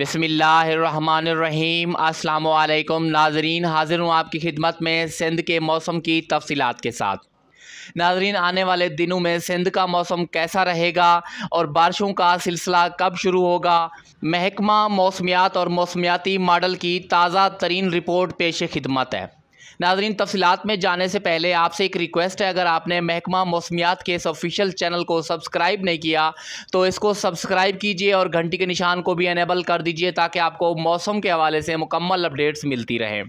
बसमीम् अल्लाम नाजरीन हाजिर हूँ आपकी खिदमत में सिंध के मौसम की तफसीत के साथ नाजरीन आने वाले दिनों में सिंध का मौसम कैसा रहेगा और बारिशों का सिलसिला कब शुरू होगा महकमा मौसमियात और मौसमियाती मॉडल की ताज़ा तरीन रिपोर्ट पेश खिदमत है नाजरीन तफसीत में जाने से पहले आपसे एक रिक्वेस्ट है अगर आपने महकमा मौसमियात के इस ऑफिशियल चैनल को सब्सक्राइब नहीं किया तो इसको सब्सक्राइब कीजिए और घंटी के निशान को भी इनेबल कर दीजिए ताकि आपको मौसम के हवाले से मुकम्मल अपडेट्स मिलती रहें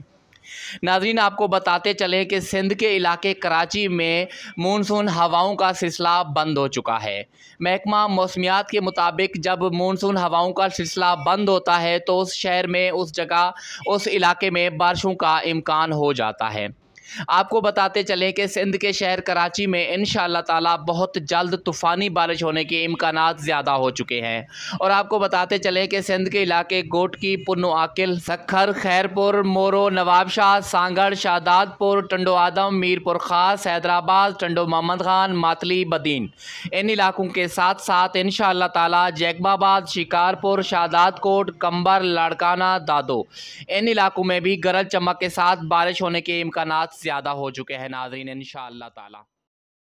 नाजरीन आपको बताते चलें कि सिंध के इलाके कराची में मानसून हवाओं का सिलसिला बंद हो चुका है महकमा मौसमियात के मुताबिक जब मानसून हवाओं का सिलसिला बंद होता है तो उस शहर में उस जगह उस इलाके में बारिशों का इम्कान हो जाता है आपको बताते चलें कि सिंध के शहर कराची में इन ताला बहुत जल्द तूफ़ानी बारिश होने के इम्कान ज़्यादा हो चुके हैं और आपको बताते चलें कि सिंध के इलाके गोट की पुन्नो आकिल सखर खैरपुर मोरो नवाबशाह सांगड़ शादादपुर टंडो आदम मीरपुर खास हैदराबाद टंडो मोहम्मद खान मातली बदीन इन इलाकों के साथ साथ इन ताला जैकबाबाद शिकारपुर शादादकोट कंबर लाड़काना दादो इन इलाकों में भी गरज चमक के साथ बारिश होने के इम्कान ज़्यादा हो चुके हैं नाजरीन इन शाह